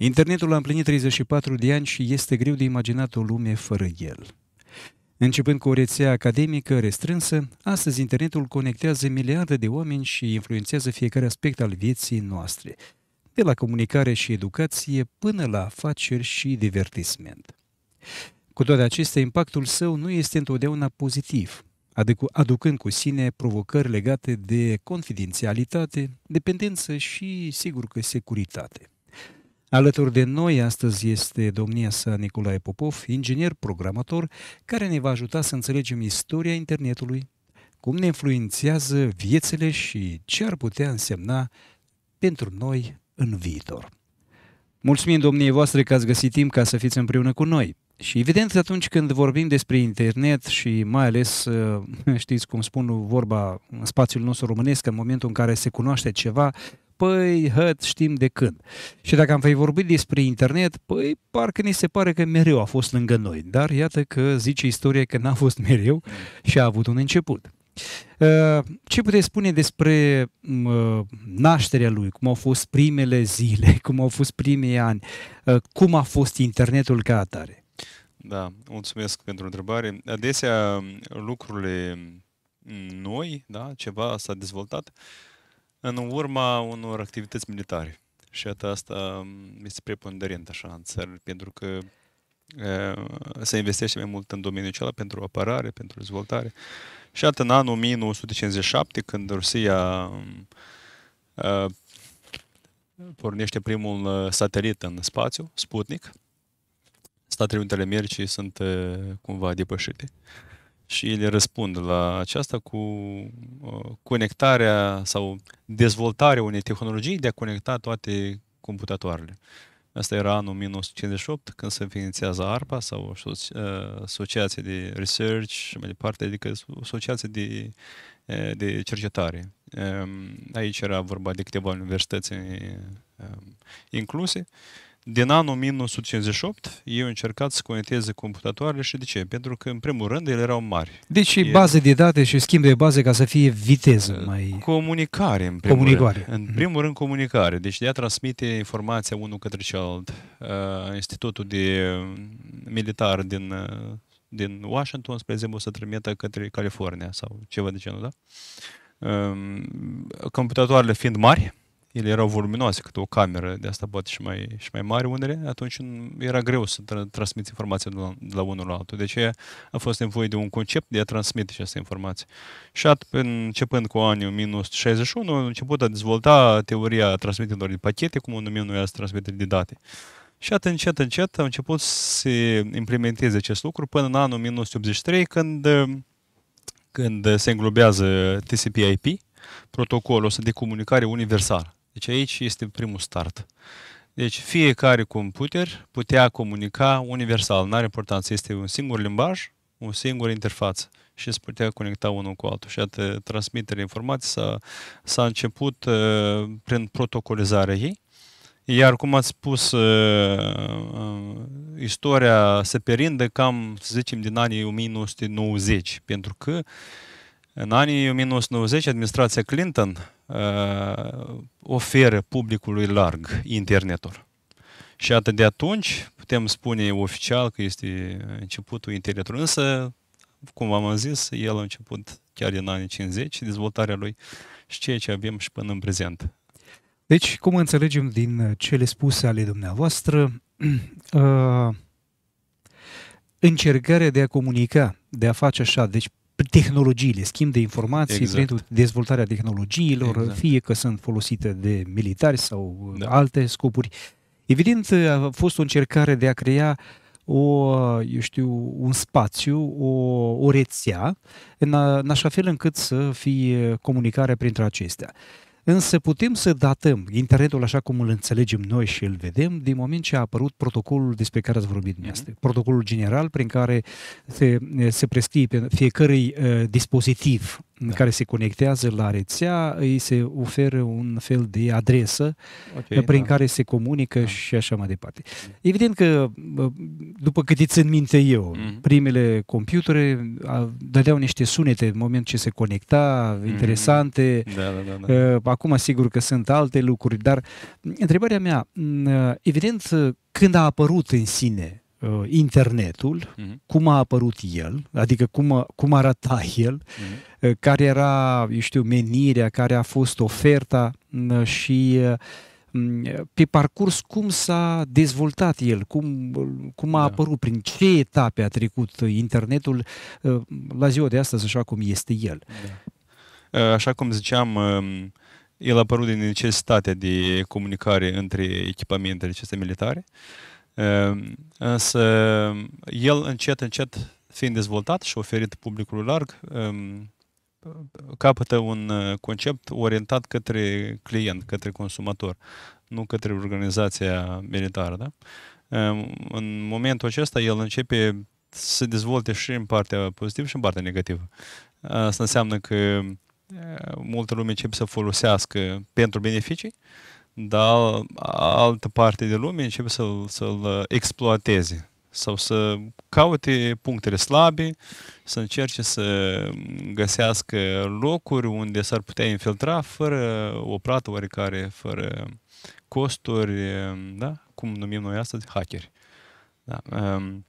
Internetul a împlinit 34 de ani și este greu de imaginat o lume fără el. Începând cu o rețea academică restrânsă, astăzi internetul conectează miliarde de oameni și influențează fiecare aspect al vieții noastre, de la comunicare și educație până la afaceri și divertisment. Cu toate acestea, impactul său nu este întotdeauna pozitiv, adică aducând cu sine provocări legate de confidențialitate, dependență și, sigur că, securitate. Alături de noi astăzi este domnia sa Nicolae Popov, inginer programator, care ne va ajuta să înțelegem istoria internetului, cum ne influențează viețile și ce ar putea însemna pentru noi în viitor. Mulțumim domniei voastre că ați găsit timp ca să fiți împreună cu noi. Și evident atunci când vorbim despre internet și mai ales, știți cum spun vorba în spațiul nostru românesc, în momentul în care se cunoaște ceva, păi, hăt, știm de când. Și dacă am fi vorbit despre internet, păi, parcă ni se pare că mereu a fost lângă noi, dar iată că zice istoria că n-a fost mereu și a avut un început. Uh, ce puteți spune despre mm, uh, nașterea lui, cum au fost primele zile, cum au fost primii ani, uh, cum a fost internetul ca atare? Da, mulțumesc pentru întrebare. Adesea mm, lucrurile mm, noi, da, ceva s-a dezvoltat, uh, în urma unor activități militare. Și asta mm, este preponderent așa în țări, pentru că se investește mai mult în domeniul acela pentru apărare, pentru dezvoltare. Și atât în anul 1957, când Rusia mm, pornește primul satelit în spațiu, Sputnik, Statele Unite ale Americii sunt cumva depășite și ele răspund la aceasta cu uh, conectarea sau dezvoltarea unei tehnologii de a conecta toate computatoarele. Asta era anul 1958, când se înființează ARPA sau uh, Asociația de Research și mai departe, adică Asociația de, uh, de Cercetare. Um, aici era vorba de câteva universități incluse din anul 1958, ei au încercat să conecteze computatoarele și de ce? Pentru că, în primul rând, ele erau mari. Deci e... baze de date și schimb de baze ca să fie viteză uh, mai... Comunicare, în primul comunicare. rând. În mhm. primul rând, comunicare. Deci de a transmite informația unul către celălalt. Uh, Institutul de uh, militar din, uh, din Washington, spre exemplu, să trimită către California sau ceva de genul, da? Uh, computatoarele fiind mari, ele erau voluminoase, câte o cameră, de asta poate și mai, și mai mare unele, atunci era greu să tra- transmiți informația de la, de la unul la altul. Deci a fost nevoie de un concept de a transmite această informație. Și at, începând cu minus 1961, a început a dezvolta teoria transmitelor de pachete, cum o numim noi azi transmitere de date. Și atât încet, încet, a început să implementeze acest lucru până în anul 1983, când, când se înglobează TCP-IP, protocolul ăsta de comunicare universală. Deci aici este primul start. Deci fiecare computer putea comunica universal, nu are importanță, este un singur limbaj, un singur interfață și se putea conecta unul cu altul. Și atât transmiterea informației s-a, s-a început uh, prin protocolizarea ei, iar cum ați spus, uh, uh, istoria se perinde cam, să zicem, din anii 1990, pentru că în anii 1990 administrația Clinton uh, oferă publicului larg internetul. Și atât de atunci putem spune oficial că este începutul internetului, însă, cum v-am zis, el a început chiar din anii 50, dezvoltarea lui și ceea ce avem și până în prezent. Deci, cum înțelegem din cele spuse ale dumneavoastră, uh, încercarea de a comunica, de a face așa, deci tehnologiile, schimb de informații exact. pentru dezvoltarea tehnologiilor, exact. fie că sunt folosite de militari sau da. alte scopuri. Evident, a fost o încercare de a crea o, eu știu, un spațiu, o, o rețea, în, a, în așa fel încât să fie comunicare printre acestea. Însă putem să datăm internetul așa cum îl înțelegem noi și îl vedem din moment ce a apărut protocolul despre care ați vorbit dumneavoastră. Mm-hmm. Protocolul general prin care se, se prescrie pe fiecărui uh, dispozitiv da. care se conectează la rețea, îi se oferă un fel de adresă okay, prin da. care se comunică da. și așa mai departe. Evident că, după cât îți în minte eu, mm-hmm. primele computere dădeau niște sunete în moment ce se conecta, mm-hmm. interesante. Da, da, da, da. Ă, acum sigur că sunt alte lucruri, dar întrebarea mea, ă, evident, când a apărut în sine uh, internetul, uh-huh. cum a apărut el, adică cum, cum arăta el, uh-huh. uh, care era, eu știu, menirea, care a fost oferta uh, și uh, mm, pe parcurs cum s-a dezvoltat el, cum, cum a da. apărut, prin ce etape a trecut internetul uh, la ziua de astăzi, așa cum este el. Da. Uh, așa cum ziceam, um, El a apărut din necesitatea de comunicare între echipamentele acestea militare. Uh, Ehm, însă el încet, încet, fiind dezvoltat și oferit publicului larg, ehm, capătă un uh, concept orientat către client, către consumator, nu către organizația militară. Da? Ehm, în momentul acesta, el începe să se dezvolte și în partea pozitivă și în partea negativă. Asta înseamnă că uh, multă lume începe să folosească pentru beneficii, dar altă parte de lume începe să-l, să-l exploateze sau să caute punctele slabe, să încerce să găsească locuri unde s-ar putea infiltra fără o plată oarecare, fără costuri, da? cum numim noi astăzi, hackeri. Da. Um,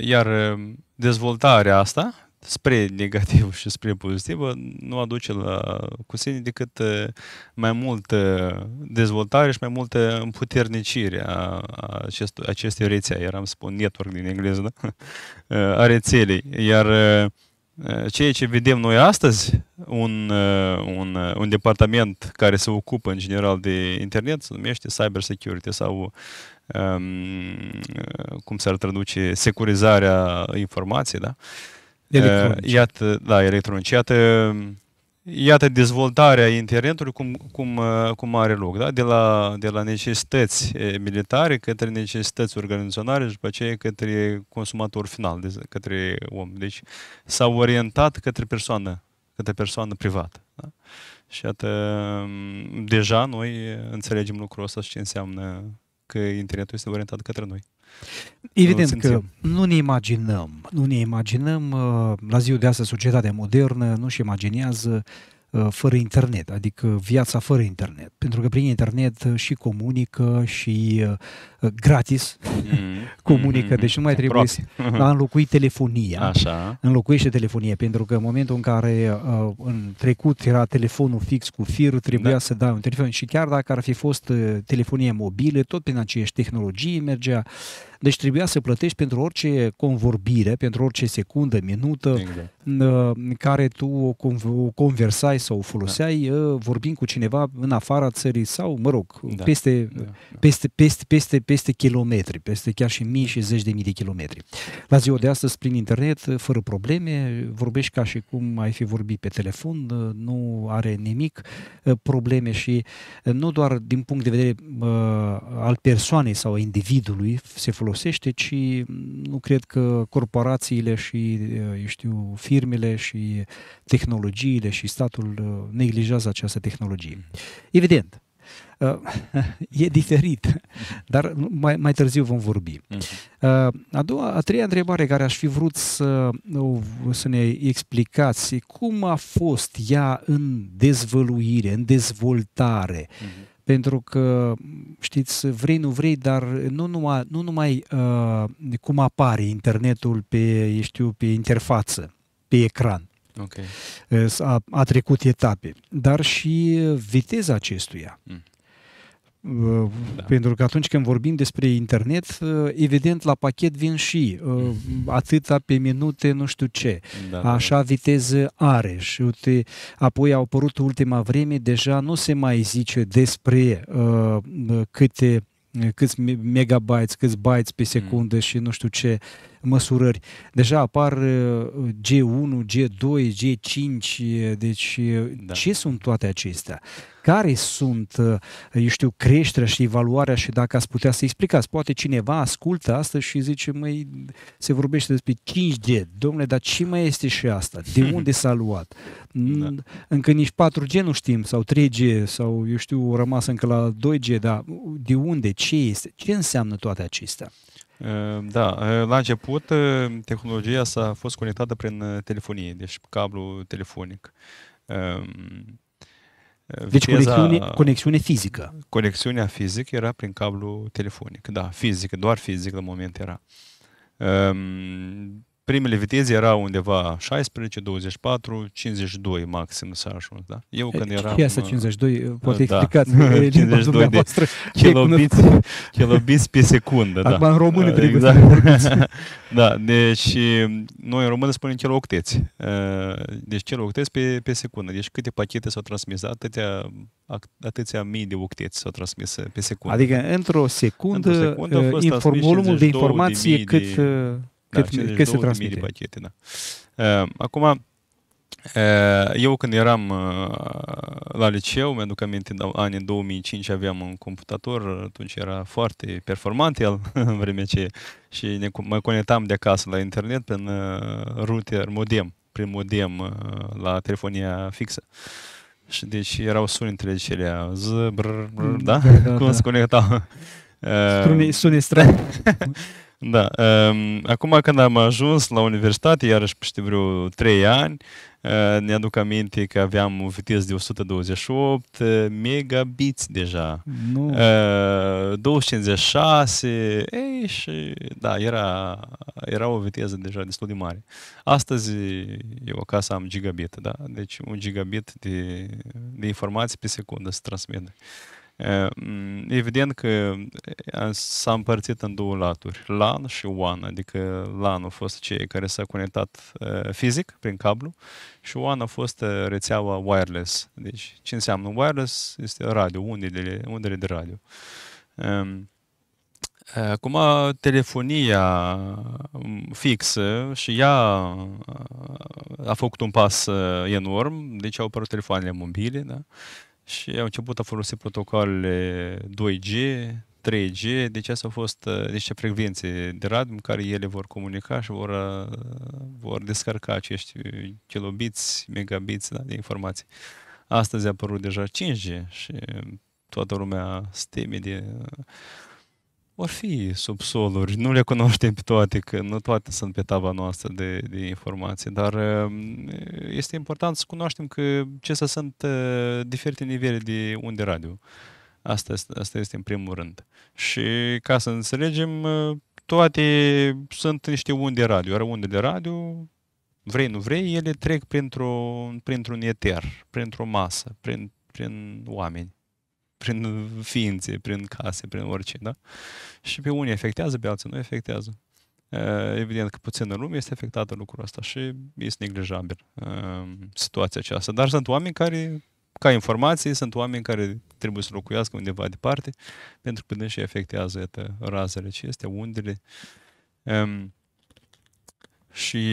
iar dezvoltarea asta spre negativ și spre pozitiv nu aduce la, cu sine decât uh, mai multă uh, dezvoltare și mai multă împuternicire a, a acest, acestei rețea, eram să spun network din engleză, da? Uh, a rețelei. Iar ceea ce vedem noi astăzi, un, un, un departament care se ocupă în general de internet, se numește cyber security sau um, cum s-ar traduce, securizarea informației, da? Uh, Electronici. Uh, iată, da, electronici, Iată, iată dezvoltarea internetului cum, cum, uh, cum are loc, da? de, la, de la necesități militare către necesități organizaționale și după aceea către consumator final, de, către om. Deci s au orientat către persoană, către persoană privată. Da? Și iată, deja noi înțelegem lucrul ăsta și ce înseamnă că internetul este orientat către noi. Evident că nu ne imaginăm, nu ne imaginăm uh, la ziua de astăzi societatea modernă nu-și imaginează uh, Uh, fără internet, adică viața fără internet. Pentru că prin internet uh, și comunică și uh, gratis mm-hmm. comunică, deci nu mai mm-hmm. trebuie să înlocui telefonia. Așa. Înlocuiește telefonia, pentru că în momentul în care în trecut era telefonul fix cu fir, trebuia da. să dai un telefon și chiar dacă ar fi fost telefonie mobilă, tot prin aceeași tehnologie mergea deci trebuia să plătești pentru orice convorbire, pentru orice secundă, minută, exact. Uh, care tu o conversai sau o foloseai da. Uh, vorbind cu cineva în afara țării sau, mă rog, da. Peste, da, da. Peste, peste, peste, peste kilometri, peste chiar și mii și zeci de mii de kilometri. La ziua de astăzi, prin internet, fără probleme, vorbești ca și cum ai fi vorbit pe telefon, uh, nu are nimic probleme și nu doar din punct de vedere al persoanei sau a individului se folosește folosește, ci nu cred că corporațiile și, eh, eu știu, firmele și tehnologiile și statul eh, neglijează această tehnologie. Evident, eh, e diferit, dar mai, mai târziu vom vorbi. Mhm. A, doua, a treia întrebare care aș fi vrut să, să ne explicați, cum a fost ea în dezvăluire, în dezvoltare? Uh-huh pentru că, știți, vrei, nu vrei, dar nu numai, nu numai uh, cum apare internetul pe, știu, pe interfață, pe ecran. Okay. Uh, a, a trecut etape, dar și viteza acestuia. Mm. Da. Pentru că atunci când vorbim despre internet, uh, evident la pachet vin și uh, mhm. atâta pe minute, nu știu ce, da, da, așa da. viteză are și uite, apoi au apărut ultima vreme, deja nu se mai zice despre uh, câte câți megabytes, câți bytes pe secundă mm. și nu știu ce măsurări. Deja apar G1, G2, G5, deci uh, da. ce sunt toate acestea? Care sunt, uh, eu știu, creșterea și evaluarea și dacă ați putea să explicați? Poate cineva ascultă asta și zice, mai se vorbește despre 5G, domnule, dar ce mai este și asta? De unde s-a luat? Da. Încă nici 4G nu știm, sau 3G, sau eu știu, rămas încă la 2G, dar uh, de unde, ce este, ce înseamnă toate acestea? Ă, da, ă, la început ă, tehnologia s-a fost conectată prin telefonie, deci cablu telefonic. Deci Viteza, conexiune, conexiune fizică. Conexiunea fizică era prin cablu telefonic, da, fizic, doar fizic la moment era primele viteze erau undeva 16, 24, 52 maxim să ajuns. da? Eu când deci, eram... Ia să 52, uh, poate da. explicați 52 de Kilobiți, kilobiți pe secundă, da. Acum în română uh, trebuie exact. să da, deci um, noi în română spunem kiloocteți. Uh, deci kiloocteți pe, pe secundă. Deci câte pachete s-au transmis, atâtea atâția mii de octeți s-au transmis pe secundă. Adică într-o secundă, într-o secundă informul de informație de cât... De cât, da, cât se transmite. de pachete, da. Uh, acum, uh, eu când eram uh, la liceu, mi-aduc aminte, în anii 2005 aveam un computator, atunci era foarte performant el, în vreme ce și ne, mă conectam de acasă la internet prin uh, router modem, prin modem la telefonia fixă. Și deci erau sunetele cele z, brr, brr, mm, da? da? da, da Cum se conectau? Sune, sune strani. Da. Ehm, acum când am ajuns la universitate, iarăși peste vreo 3 ani, ne eh, aduc aminte că aveam o viteză de 128 megabits deja. Nu. 256, eh, ei, și da, era, era o viteză deja destul de mare. Astăzi eu acasă am gigabit, da? Deci un gigabit de, de informații pe secundă se transmite. Evident că s-a împărțit în două laturi, LAN și WAN, adică LAN a fost cei care s-a conectat fizic prin cablu și WAN a fost rețeaua wireless. Deci ce înseamnă wireless? Este radio, undele, undele de radio. Acum, telefonia fixă și ea a făcut un pas enorm, deci au apărut telefoanele mobile, da? și au început a folosi protocoalele 2G, 3G, deci astea au fost uh, niște frecvențe de radio în care ele vor comunica și vor, uh, vor descărca acești kilobiți, megabiți da, de informații. Astăzi a apărut deja 5G și toată lumea se teme de Or fi subsoluri, nu le cunoaștem pe toate, că nu toate sunt pe tava noastră de, de informații, dar um, este important să cunoaștem că ce să sunt uh, diferite nivele de unde radio. Asta este, asta este în primul rând. Și ca să înțelegem, uh, toate sunt niște unde radio, Are unde de radio, vrei, nu vrei, ele trec printr-un, printr-un eter, printr-o masă, prin, prin oameni prin ființe, prin case, prin orice, da? Și pe unii afectează, pe alții nu afectează. Evident că puțină lume este afectată lucrul ăsta și este neglijabil situația aceasta. Dar sunt oameni care, ca informații, sunt oameni care trebuie să locuiască undeva departe, pentru că dânsi afectează iată, razele ce este, undele. Ehm, și,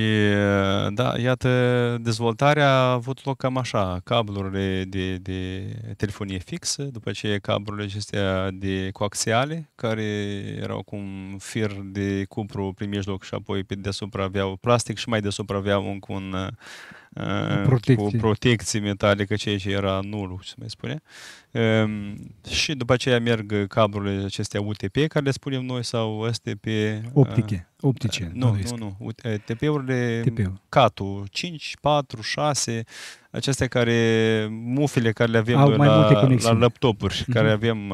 da, iată, dezvoltarea a avut loc cam așa, cablurile de, de telefonie fixă, după ce cablurile acestea de coaxiale, care erau cu un fir de cupru prin mijloc și apoi pe deasupra aveau plastic și mai deasupra aveau încă un protecție. cu protecții metalică, ceea ce era nulul, se mai spune. Ehm, și după aceea merg cablurile acestea UTP, care le spunem noi, sau STP... Optice. Optice. Nu, nu, nu. nu. TP-urile tp CAT-ul 5, 4, 6, acestea care, mufile care le avem la, la laptopuri, mm-hmm. care avem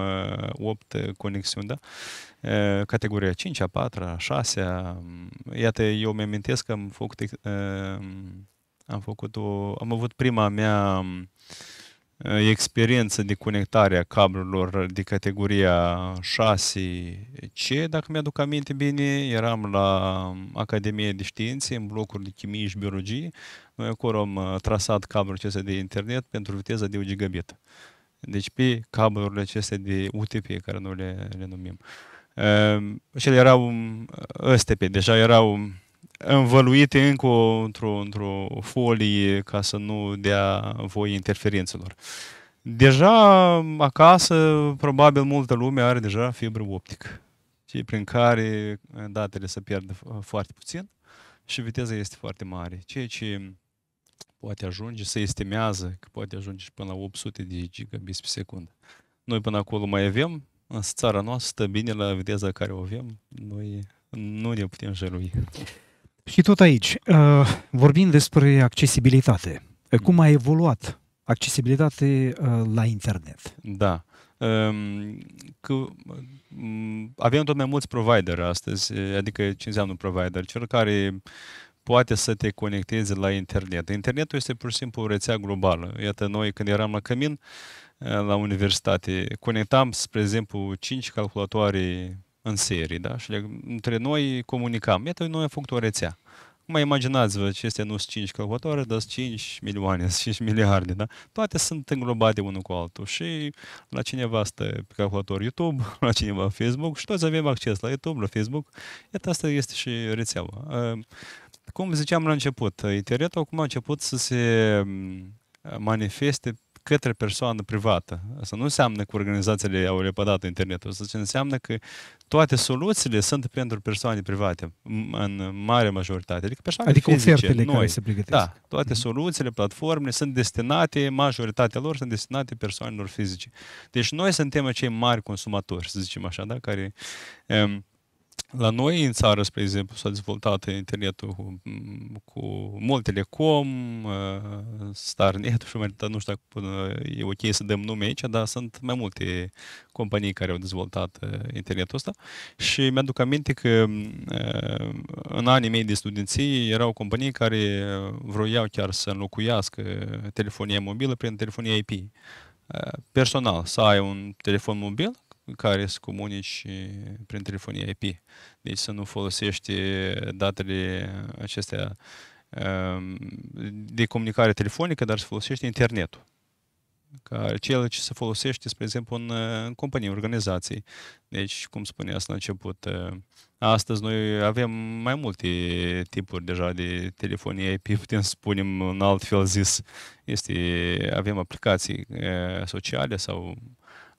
8 uh, conexiuni, da? categoria 5, a 4, a 6, iată, eu mi-amintesc că am făcut ehm, am, făcut o, am avut prima mea uh, experiență de conectare a cablurilor de categoria 6C. Dacă mi-aduc aminte bine, eram la um, Academie de Științe, în blocul de chimie și biologie. Noi acolo am uh, trasat cablul acesta de internet pentru viteza de 1 gigabit. Deci pe cablurile acestea de UTP, care noi le, le numim. Uh, și erau, um, ăstepe, deja erau învăluite încă într-o, într-o folie ca să nu dea voie interferențelor. Deja acasă, probabil multă lume are deja fibră optică, prin care eh, datele se pierd eh, foarte puțin și viteza este foarte mare, ceea ce poate ajunge, se estimează că poate ajunge și până la 800 de gigabits pe secundă. Noi până acolo mai avem, însă țara noastră stă bine la viteza care o avem, noi nu ne putem jălui. Și tot aici, uh, vorbim despre accesibilitate. Cum a evoluat accesibilitate uh, la internet? Da. Um, că mm, avem tot mai mulți provider astăzi, uh, adică ce înseamnă provider? Cel care poate să te conecteze la internet. Internetul este pur și simplu o rețea globală. Iată, noi când eram la Cămin, la universitate, conectam, spre exemplu, 5 calculatoare în serii, da? Și le, între noi comunicam. Iată, noi am făcut o rețea. Mai imaginați-vă, acestea nu sunt 5 calculatoare, dar sunt 5 milioane, sunt 5 miliarde, da? Toate sunt înglobate unul cu altul și la cineva stă pe calculator YouTube, la cineva Facebook și toți avem acces la YouTube, la Facebook. Iată, asta este și rețeaua. Cum ziceam la început, internetul acum a început să se manifeste către persoană privată. Asta nu înseamnă că organizațiile au lepădat internetul. Asta înseamnă că toate soluțiile sunt pentru persoane private, în mare majoritate. Adică persoane adică fizice, ofertele noi. care se pregătesc. Da, toate mhm. soluțiile, platformele sunt destinate, majoritatea lor sunt destinate persoanelor fizice. Deci noi suntem acei mari consumatori, să zicem așa, da? care um, la noi în țară, spre exemplu, s-a dezvoltat internetul mm, cu, cu mult telecom, uh, Starnet și mai dar nu știu dacă e ok să dăm nume aici, dar sunt mai multe companii care au dezvoltat uh, internetul ăsta și mi-aduc aminte că mm, uh, în anii mei de studenții erau companii care vroiau chiar să înlocuiască telefonia mobilă prin telefonia IP. Personal, să ai un telefon mobil care să comunici prin telefonie IP. Deci să nu folosești datele acestea ehm, de comunicare telefonică, dar să folosești internetul. Ca cel ce se folosește, spre exemplu, în, în companii, organizații. Deci, cum asta la început, ehm, astăzi noi avem mai multe tipuri deja de telefonie IP, putem să spunem în alt fel zis. Este, avem aplicații ehm, sociale sau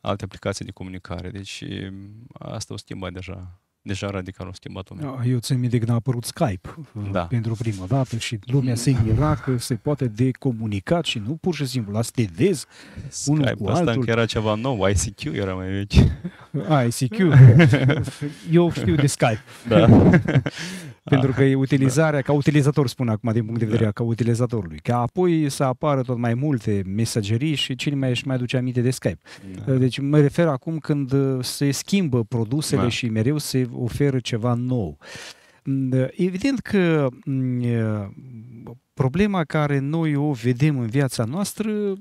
alte aplicații de comunicare. Deci mm, asta o schimbă deja deja radical o schimbat lumea. Ah, eu țin minte când a apărut Skype uh, da. pentru prima dată și lumea se mira că se poate de comunicat și nu pur și simplu la stedez Skype, unul cu asta altul. încă era ceva nou, ICQ era mai vechi. ICQ? Da. Eu știu de Skype. Da. Pentru că e utilizarea, da. ca utilizator spun acum din punct de vedere, da. ca utilizatorului. Ca apoi să apară tot mai multe mesagerii și cine mai își mai aduce aminte de Skype. Da. Deci mă refer acum când uh, se schimbă produsele da. și mereu se oferă ceva nou. Mm, uh, evident că mm, uh, problema care noi o vedem în viața noastră,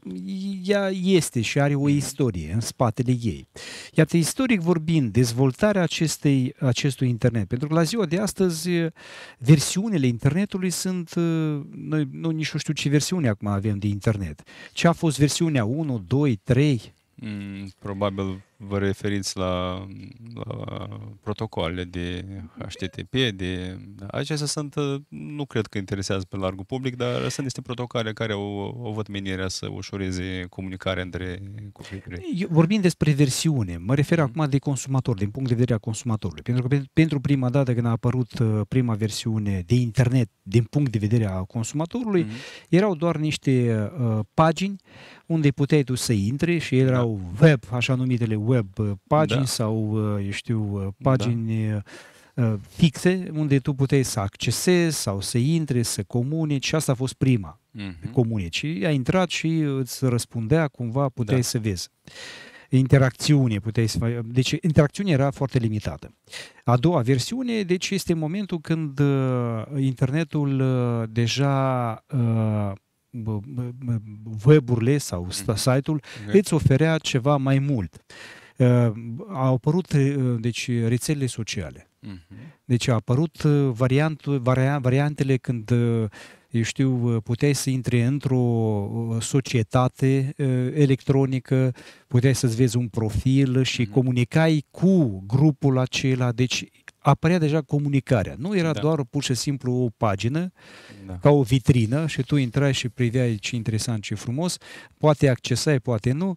ea este și are o istorie în spatele ei. Iată, istoric vorbind, dezvoltarea acestei, acestui internet, pentru că la ziua de astăzi versiunile internetului sunt, noi nu nici nu știu ce versiune acum avem de internet. Ce a fost versiunea 1, 2, 3? Mm, probabil vă referiți la, la protocoale de HTTP, de... Acestea sunt, nu cred că interesează pe largul public, dar sunt niște protocoale care o, o văd menirea să ușureze comunicarea între copii. Vorbim despre versiune, mă refer mm. acum de consumator, din punct de vedere al consumatorului, pentru că pentru prima dată când a apărut uh, prima versiune de internet din punct de vedere al consumatorului, mm-hmm. erau doar niște uh, pagini unde puteai tu să intri și erau da. erau web, așa numitele web web uh, pagini da. sau, uh, eu știu, uh, pagini da fixe unde tu puteai să accesezi sau să intri, să comunici și asta a fost prima uh-huh. comunici. Ai intrat și îți răspundea cumva, puteai da. să vezi. Interacțiune puteai să faci. Deci interacțiunea era foarte limitată. A doua versiune, deci este momentul când uh, internetul uh, deja uh, weburile sau mhm. site-ul îți oferea ceva mai mult. Uh, Eh, au apărut eh, deci, rețelele sociale. Mhm. Deci a apărut eh, variantul, variantele când eu știu, puteai să intri într-o societate electronică, puteai să-ți vezi un profil și mhm. comunicai cu grupul acela, deci apărea deja comunicarea. Nu era da. doar pur și simplu o pagină, da. ca o vitrină și tu intrai și priveai ce interesant, ce frumos, poate accesai, poate nu,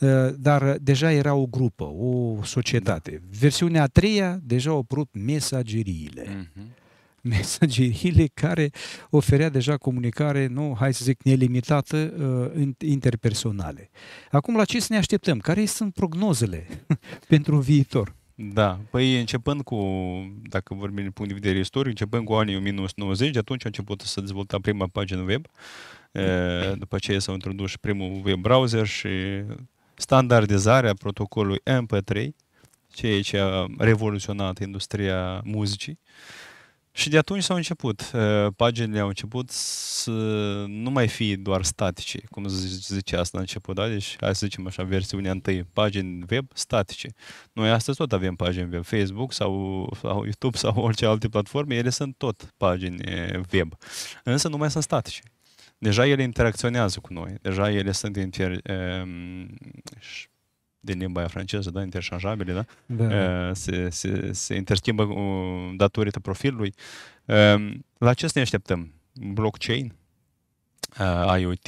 Uh, dar deja era o grupă, o societate. Versiunea a treia, deja au apărut mesageriile. Uh-huh mesageriile care oferea deja comunicare, nu, hai să zic, nelimitată, uh, interpersonale. Acum, la ce să ne așteptăm? Care sunt prognozele pentru viitor? Da, păi începând cu, dacă vorbim din punct de vedere istoric, începând cu anii 1990, atunci a început să se dezvolta prima pagină web, după ce s-au introdus primul web browser și standardizarea protocolului MP3, ceea ce a revoluționat industria muzicii. Și de atunci s-au început, paginile au început să nu mai fie doar statice, cum zice asta la început, da? Deci, hai să zicem așa, versiunea întâi, pagini web statice. Noi astăzi tot avem pagini web, Facebook sau, sau YouTube sau orice alte platforme, ele sunt tot pagini web, însă nu mai sunt statice deja ele interacționează cu noi, deja ele sunt inter, ehm, din limba aia franceză, da, interșanjabile, da? da. Eh, se, se, se interschimbă uh, datorită profilului. Ehm, la ce să ne așteptăm? Blockchain, eh, IoT,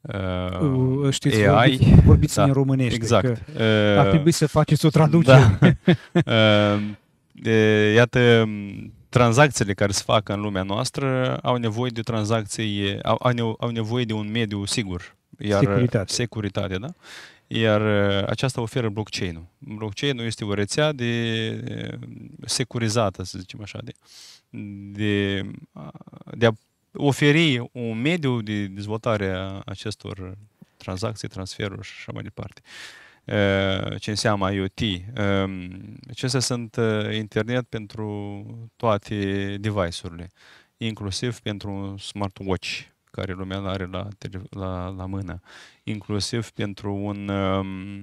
Uh, ehm, știți, AI, vorbiți, vorbiți da, în românești. exact. că eh, ar trebui să faceți o traducere. Da. uh, iată, tranzacțiile care se fac în lumea noastră au nevoie de tranzacții, au, au nevoie de un mediu sigur. Iar securitate. securitate da? Iar uh, aceasta oferă blockchain-ul. Blockchain-ul este o rețea de uh, securizată, să zicem așa, de, de, uh, de a oferi un mediu de dezvoltare a acestor tranzacții, transferuri și așa mai departe. Uh, Eh, ce înseamnă IoT. Ehm, acestea sunt eh, internet pentru toate device-urile, inclusiv pentru un smartwatch care lumea are la, la, la mână, inclusiv pentru un, um,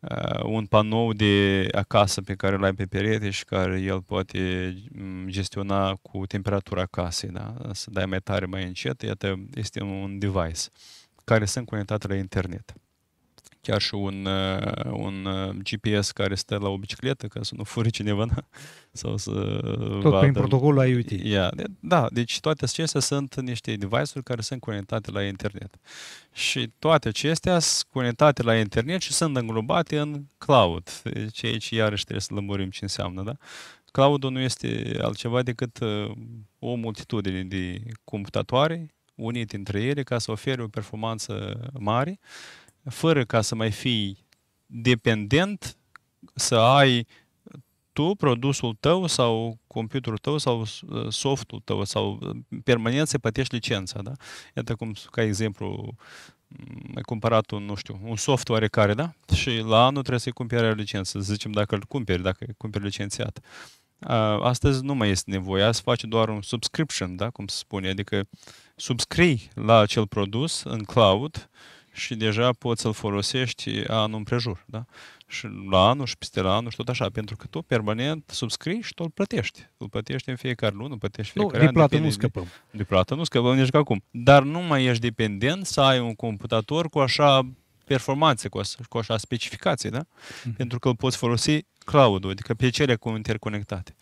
uh, un panou de acasă pe care l-ai pe perete și care el poate mm, gestiona cu temperatura casei, da? să dai mai tare, mai încet, iată, este un device care sunt conectate la internet chiar și un, uh, un uh, GPS care stă la o bicicletă ca să nu fure cineva da? sau să Tot vadă. prin protocolul IoT. Yeah. Da, deci toate acestea sunt niște device-uri care sunt conectate la internet. Și toate acestea sunt conectate la internet și sunt înglobate în cloud. Deci aici iarăși trebuie să lămurim ce înseamnă, da? Cloud-ul nu este altceva decât uh, o multitudine de computatoare unite între ele ca să ofere o performanță mare fără ca să mai fii dependent, să ai tu produsul tău sau computerul tău sau uh, softul tău sau uh, permanent să plătești licența, da? Iată cum, ca exemplu, mm, ai cumpărat un, nu știu, un soft oarecare, da? Și la anul trebuie să-i cumperi o licență, să zicem dacă îl cumperi, dacă îl cumperi licențiat. Astăzi nu mai este nevoie, azi face doar un subscription, da? Cum se spune, adică subscrii la acel produs în cloud, uh, și deja poți să-l folosești anul împrejur, da? Și la anul și peste la anul și tot așa, pentru că tu permanent subscrii și tu îl plătești. Îl plătești în fiecare lună, îl plătești fiecare nu, an. de plată nu scăpăm. De, de plată nu scăpăm nici ca acum. Dar nu mai ești dependent să ai un computator cu așa performanțe, cu așa, cu așa specificații, da? Mm. Pentru că îl poți folosi cloud-ul, adică pe cele cu interconectate.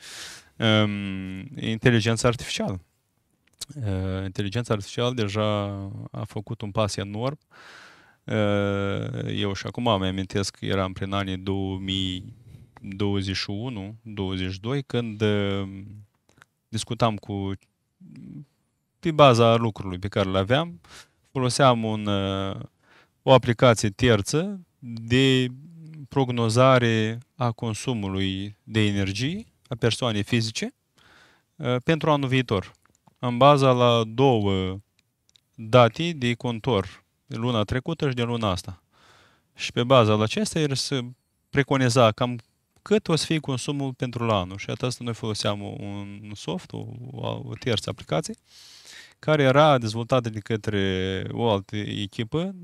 Um, inteligența artificială. Eh, inteligența artificială deja a făcut un pas enorm. Eh, eu și acum îmi amintesc, eram prin anii 2021-22, când eh, discutam cu pe baza lucrului pe care le aveam, foloseam un, o aplicație terță de prognozare a consumului de energie a persoanei fizice pentru anul viitor în baza la două date de contor, de luna trecută și de luna asta. Și pe baza la acestea el să preconiza cam cât o să fie consumul pentru la anul. Și atât noi foloseam un soft, o, o terță aplicație, care era dezvoltată de către o altă echipă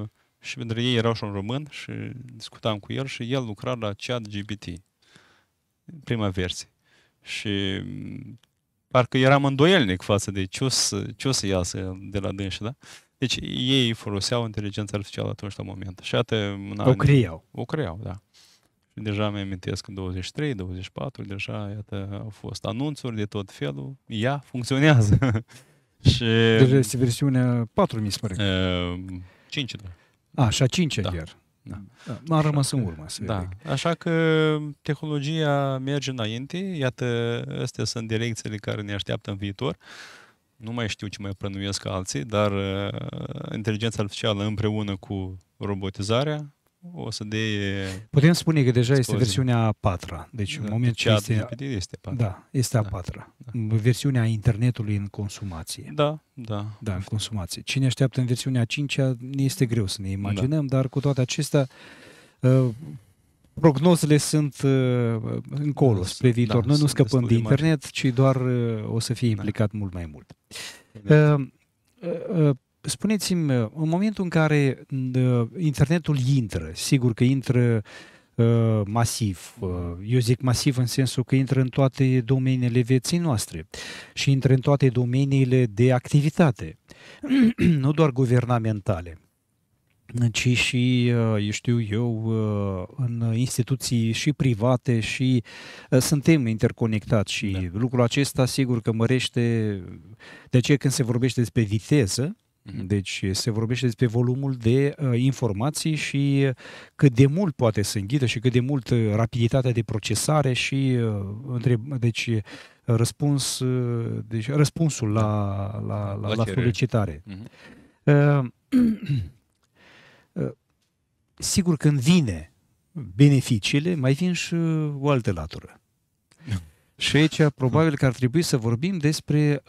uh, și pentru ei erau și un român și discutam cu el și el lucra la chat GPT, prima versie. Și parcă eram îndoielnic față de ce o să, ce o să iasă de la dânsă, da? Deci ei foloseau inteligența artificială atunci la moment. Și atât, în o creau. O creiau, da. Și deja mi amintesc în 23, 24, deja, iată, au fost anunțuri de tot felul. Ea funcționează. și... Deja deci este versiunea 4, mi se pare. 5, ehm, da. A, și a 5 da. chiar. Da. da. Am rămas în urmă, să da. Așa că tehnologia merge înainte, iată, astea sunt direcțiile care ne așteaptă în viitor. Nu mai știu ce mai prănuiesc alții, dar uh, inteligența artificială împreună cu robotizarea o să de Putem spune că deja explozii. este versiunea a patra. Deci în da, momentul ce este... este a patra. Da, este a da, patra. Da. Versiunea internetului în consumație. Da, da. Da, în consumație. Cine așteaptă în versiunea a cincea, ne este greu să ne da. imaginăm, da. dar cu toate acestea, uh, prognozele sunt uh, încolo, da, spre viitor. Da, Noi nu scăpăm de internet, ci doar uh, o să fie da. implicat da. mult mai mult. Uh, spuneți-mi, uh, în momentul în care uh, internetul intră, sigur că intră uh, masiv. Eu zic masiv în sensul că intră în toate domeniile vieții noastre și intră în toate domeniile de activitate, nu doar guvernamentale ci și, eu știu eu, în instituții și private și suntem interconectați și da. lucrul acesta sigur că mărește, de aceea când se vorbește despre viteză, Mhm. Deci se vorbește despre volumul de uh, informații și uh, cât de mult poate să înghită și cât de mult uh, rapiditatea de procesare și uh, între, deci uh, răspuns, uh, deci răspunsul la, la, da. la, la, la solicitare. Uh-huh. Uh, sigur, când vine beneficiile, mai vin și uh, o altă latură. și aici probabil că ar trebui să vorbim despre,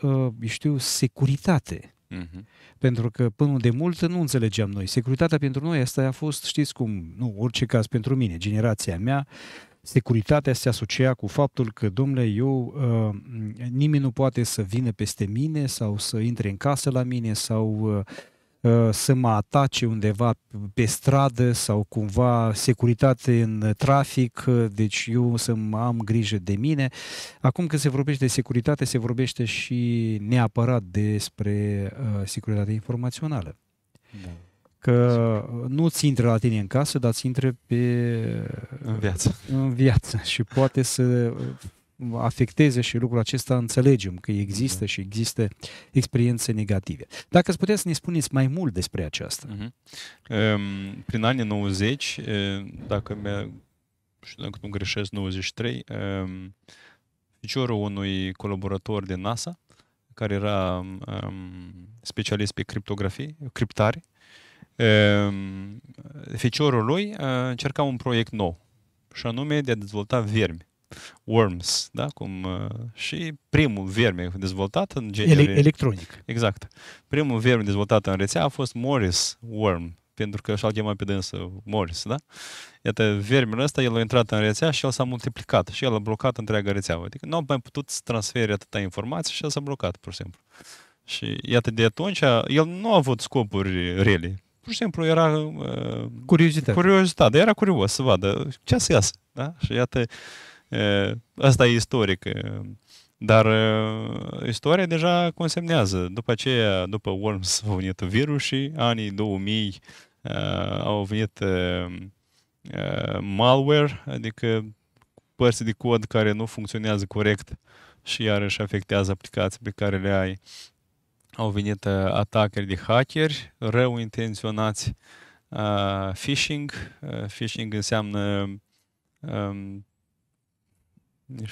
știu, securitate Uh-huh. Pentru că până de mult nu înțelegeam noi. Securitatea pentru noi asta a fost, știți cum, nu, orice caz pentru mine, generația mea, securitatea se asocia cu faptul că, domnule, eu, uh, nimeni nu poate să vină peste mine sau să intre în casă la mine sau uh, Uh, să mă atace undeva pe stradă sau cumva securitate în trafic, uh, deci eu să am grijă de mine. Acum când se vorbește de securitate, se vorbește și neapărat despre uh, securitate informațională. Da. Că nu ți intră la tine în casă, dar ți intră pe... În viață. În viață și poate să afecteze și lucrul acesta înțelegem că există uh-huh. și există experiențe negative. Dacă îți putea să ne spuneți mai mult despre aceasta. Uh-huh. Um, prin anii 90, dacă mi știu dacă nu greșesc, 93, um, piciorul unui colaborator de NASA, care era um, specialist pe criptografie, criptare, um, feciorul lui uh, încerca un proiect nou, și anume de a dezvolta vermi worms, da? Cum, uh, și primul verme dezvoltat în genere... electronic. Exact. Primul verme dezvoltat în rețea a fost Morris worm, pentru că și-al chemat pe dânsă Morris, da? Iată, vermele ăsta, el a intrat în rețea și el s-a multiplicat și el a blocat întreaga rețea. Adică nu au mai putut să transfere atâta informație și el s-a blocat, pur și simplu. Și iată, de atunci, el nu a avut scopuri rele. Pur și simplu era... Uh, curiozitate. Curiozitate. Era curios să vadă ce să iasă. Da? Și iată, Asta e istoric. Dar istoria deja consemnează. După aceea, după Worms, au venit virusii, anii 2000 au venit malware, adică părți de cod care nu funcționează corect și iarăși afectează aplicații pe care le ai. Au venit atacuri de hackeri rău intenționați, phishing. Phishing înseamnă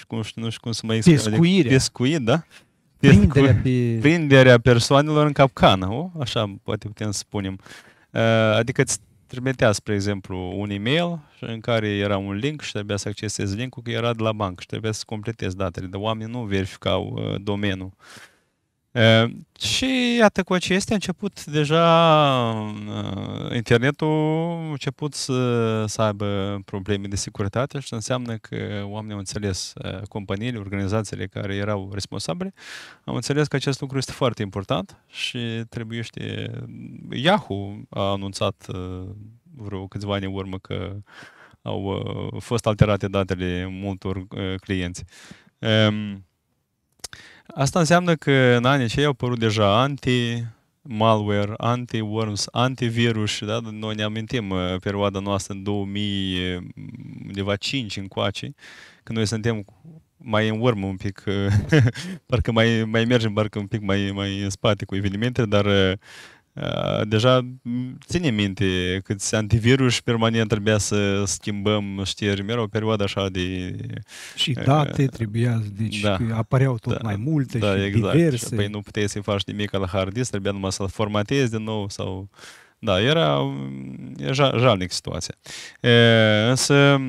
nu știu cum să mai explic. Pescuirea. Pescuit, da? Prinderea, pe... Prinderea persoanelor în capcană, o? așa poate putem să spunem. Uh, adică îți trimitea, spre exemplu, un e-mail în care era un link și trebuia să accesezi linkul că era de la bancă și trebuia să completezi datele, dar oamenii nu verificau uh, domeniul și iată cu ce este, a început deja uh, internetul a început să, să aibă probleme de securitate și înseamnă că oamenii au înțeles, uh, companiile, organizațiile care erau responsabile, au înțeles că acest lucru este foarte important și trebuiește... Yahoo a anunțat uh, vreo câțiva ani în urmă că au fost alterate datele multor clienți. Ehm, Asta înseamnă că în anii aceia au apărut deja anti malware, anti-worms, antivirus, da? Noi ne amintim uh, perioada noastră în 2005 uh, încoace, când noi suntem mai în urmă un pic, uh, parcă mai, mai mergem parcă un pic mai, mai în spate cu evenimente, dar Deja ține minte câți antivirus permanent trebuia să schimbăm știri, era o perioadă așa de... Și date trebuia, deci da, apăreau tot da, mai multe da, și exact. diverse. Și, păi nu puteai să-i faci nimic la hard disk, trebuia numai să-l formatezi din nou sau... Da, era jalnic situația. E, însă,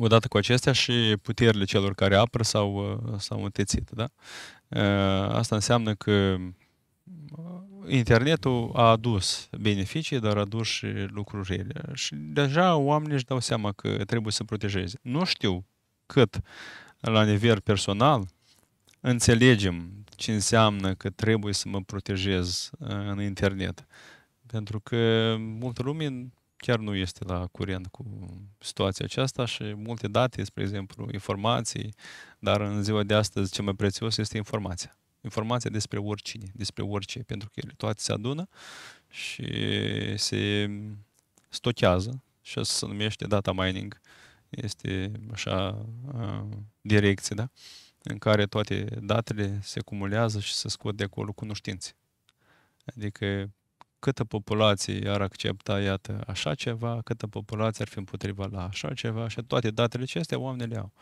odată cu acestea și puterile celor care apără s-au, s-au întețit, da? E, asta înseamnă că internetul a adus beneficii, dar a adus și lucruri rele. Și deja oamenii își dau seama că trebuie să protejeze. Nu știu cât la nivel personal înțelegem ce înseamnă că trebuie să mă protejez uh, în internet. Pentru că multă lume chiar nu este la curent cu situația aceasta și multe date, spre exemplu, informații, dar în ziua de astăzi ce mai prețios este informația informația despre oricine, despre orice, pentru că ele toate se adună și se stochează și asta se numește data mining. Este așa direcție, da? În care toate datele se acumulează și se scot de acolo cunoștințe. Adică câtă populație ar accepta, iată, așa ceva, câtă populație ar fi împotriva la așa ceva și toate datele acestea oamenii le au.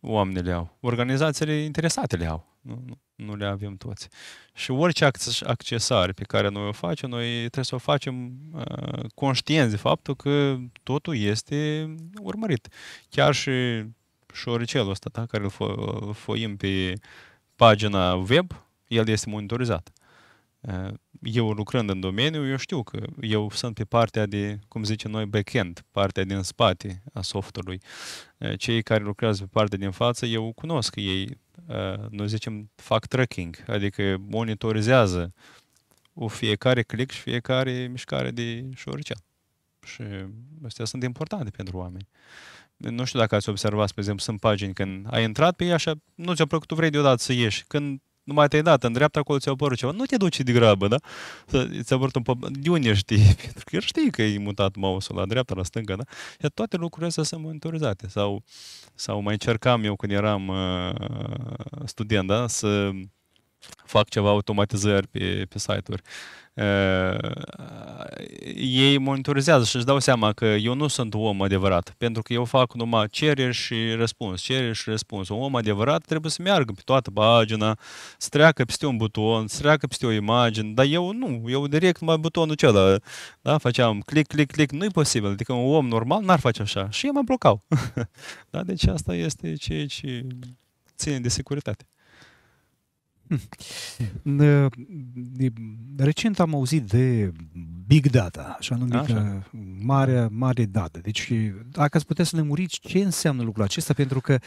oamenii le au. Organizațiile interesate le au. Nu, nu, nu le avem toți. Și orice accesare pe care noi o facem, noi trebuie să o facem uh, conștienți de faptul că totul este urmărit. Chiar și șoricelul ăsta, da, care îl, fo- îl foim pe pagina web, el este monitorizat. Eh, eu lucrând în domeniu, eu știu că eu sunt pe partea de, cum zice noi, back-end, partea din spate a softului. Eh, cei care lucrează pe partea din față, eu cunosc că ei, eh, noi zicem, fac tracking, adică monitorizează o fiecare click și fiecare mișcare de șoricea. Și astea sunt importante pentru oameni. Nu știu dacă ați observat, spre exemplu, sunt pagini când ai intrat pe ea așa, nu ți-a plăcut, tu vrei deodată să ieși. Când numai te-ai dat în dreapta, acolo ți-a apărut ceva. Nu te duci de grabă, da? Ți-a apărut un pământ. De unde știi? Pentru că știi că e mutat mouse-ul la dreapta, la stânga, da? Iar toate lucrurile astea sunt monitorizate. Sau, sau mai încercam eu când eram uh, student, da? Să fac ceva automatizări pe, pe site-uri. Uh, ei monitorizează și își dau seama că eu nu sunt om adevărat, pentru că eu fac numai cereri și răspuns, cereri și răspuns. Un om adevărat trebuie să meargă pe toată pagina, să treacă peste un buton, să treacă peste o imagine, dar eu nu, eu direct mai butonul acela, da, da, făceam click, click, click, nu e posibil, adică un om normal n-ar face așa și eu mă blocau. da, deci asta este ceea ce ține de securitate. Hm. Recent am auzit de Big Data, așa numită mare, mare dată. Deci, dacă ați putea să ne muriți, ce înseamnă lucrul acesta? Pentru că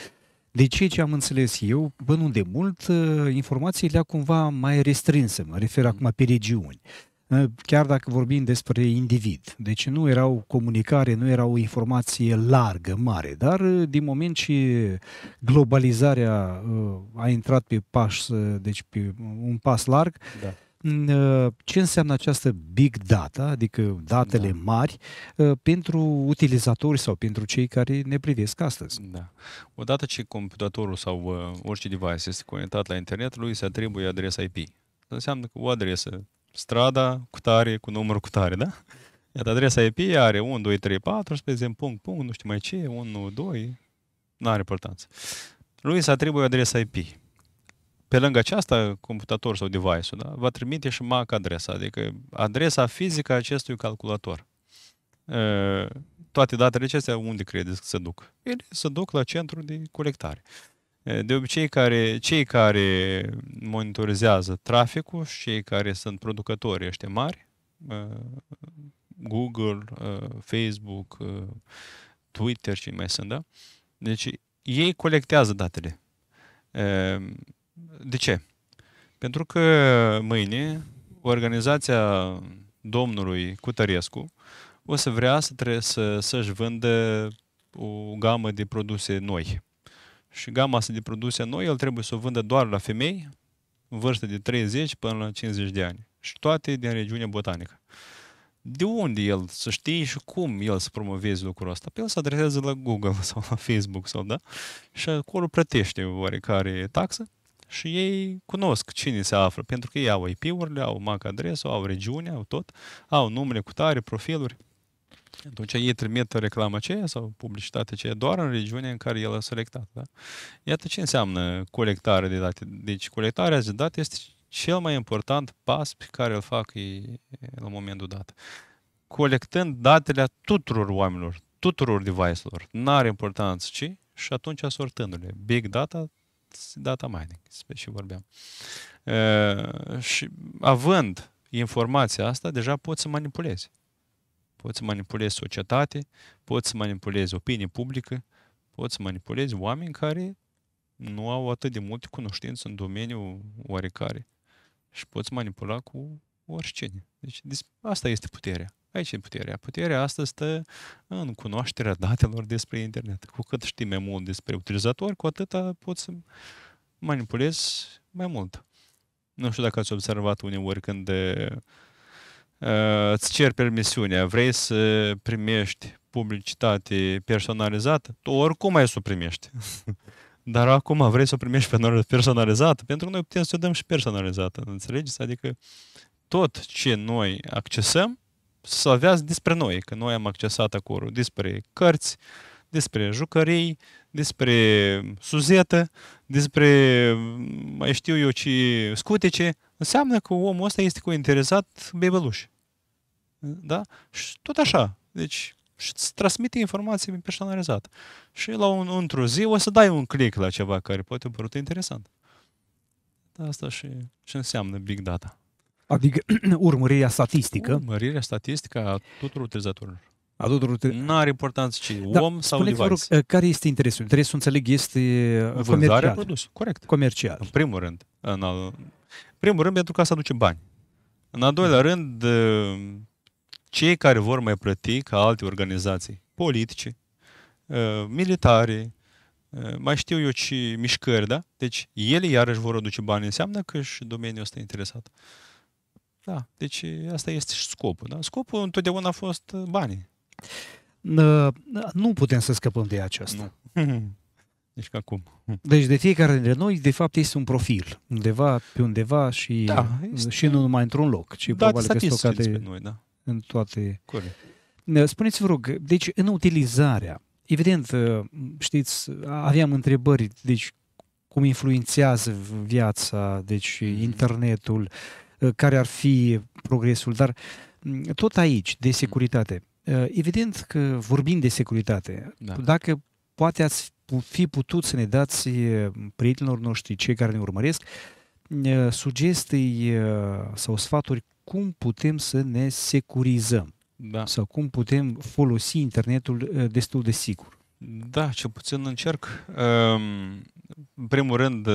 de ceea ce am înțeles eu, până de mult, uh, informațiile cumva mai restrânse, mă refer acum pe regiuni. Ă, chiar dacă vorbim despre individ. Deci nu erau comunicare, nu era o informație largă, mare, dar ă, din moment ce globalizarea ă, a intrat pe pas, deci pe un pas larg, da ce înseamnă această big data, adică datele da. mari, pentru utilizatori sau pentru cei care ne privesc astăzi. Da. Odată ce computatorul sau orice device este conectat la internet, lui se atribuie adresa IP. Înseamnă că o adresă strada cu tare, cu numărul cu tare, da? Iată, adresa IP are 1, 2, 3, 4, spre exemplu, punct, punct, nu știu mai ce, 1, 2, nu are importanță. Lui se atribuie adresa IP. Pe lângă aceasta, computator sau device-ul da, va trimite și MAC adresa, adică adresa fizică a acestui calculator. Toate datele acestea unde credeți că se duc? Ele se duc la centrul de colectare. De obicei, care, cei care monitorizează traficul și cei care sunt producători ăștia mari, Google, Facebook, Twitter și mai sunt, da? Deci ei colectează datele. De ce? Pentru că mâine organizația domnului Cutărescu o să vrea să tre- să, să-și vândă o gamă de produse noi și gama asta de produse noi, el trebuie să o vândă doar la femei în vârstă de 30 până la 50 de ani și toate din regiunea botanică. De unde el să știe și cum el să promoveze lucrul ăsta? Pe păi el se adresează la Google sau la Facebook sau da? Și acolo plătește oarecare taxă și ei cunosc cine se află, pentru că ei au IP-urile, au MAC adresă, au regiunea, au tot, au numele cu tare, profiluri. Atunci ei trimit reclama aceea sau publicitatea aceea doar în regiunea în care el a selectat. Da? Iată ce înseamnă colectare de date. Deci colectarea de date este cel mai important pas pe care îl fac ei la momentul dat. Colectând datele a tuturor oamenilor, tuturor device-urilor, n-are importanță ce, și atunci sortându-le. Big data, data mining, despre ce vorbeam. E, și având informația asta, deja poți să manipulezi poți să manipulezi societate, poți să manipulezi opinie publică, poți să manipulezi oameni care nu au atât de multe cunoștințe în domeniul oarecare și poți manipula cu oricine. Deci asta este puterea. Aici e puterea. Puterea asta stă în cunoașterea datelor despre internet. Cu cât știi mai mult despre utilizator, cu atâta poți să manipulezi mai mult. Nu știu dacă ați observat uneori când îți cer permisiunea, vrei să primești publicitate personalizată, tu oricum ai să o primești. Dar acum vrei să o primești personalizată, pentru că noi putem să o dăm și personalizată, înțelegeți? Adică tot ce noi accesăm, să avea despre noi, că noi am accesat acolo despre cărți, despre jucării, despre suzetă, despre mai știu eu ce scutece, înseamnă că omul ăsta este cu interesat bebeluși. Da? Și tot așa. Deci și îți transmite informații personalizat. Și la un, într-o zi o să dai un click la ceva care poate părut interesant. Asta și ce înseamnă big data. Adică urmărirea statistică. Urmărirea statistică a tuturor utilizatorilor. A tuturor Nu are importanță ce da, om sau device. Rog, care este interesul? Interesul, înțeleg, este uh, Vânzarea comercial. produs, corect. Comercial. În primul rând. În al... primul rând pentru că să aduce bani. În al doilea rând, uh, cei care vor mai plăti ca alte organizații politice, uh, militare, uh, mai știu eu ce mișcări, da? Deci ele iarăși vor aduce bani. Înseamnă că și domeniul ăsta e interesat. Da, deci asta este și scopul. Da? Scopul întotdeauna a fost banii. Nu putem să scăpăm de aceasta. Nu. Deci acum. Deci de fiecare dintre noi, de fapt, este un profil. Undeva, pe undeva și, da, este... și nu numai într-un loc, ci da, probabil că stocate... noi, da în toate... Corect. Spuneți-vă rog, deci în utilizarea, evident, uh, știți, aveam întrebări, deci cum influențează viața, deci mhm. internetul, uh, care ar fi progresul, dar mm, tot aici, de securitate. Uh, evident că vorbim de securitate. Da. Dacă poate ați fi putut să ne dați prietenilor noștri, cei care ne urmăresc, Eh, sugestii eh, sau sfaturi cum putem să ne securizăm da. sau cum putem folosi internetul eh, destul de sigur. Da, ce puțin încerc. Ehm, în primul rând,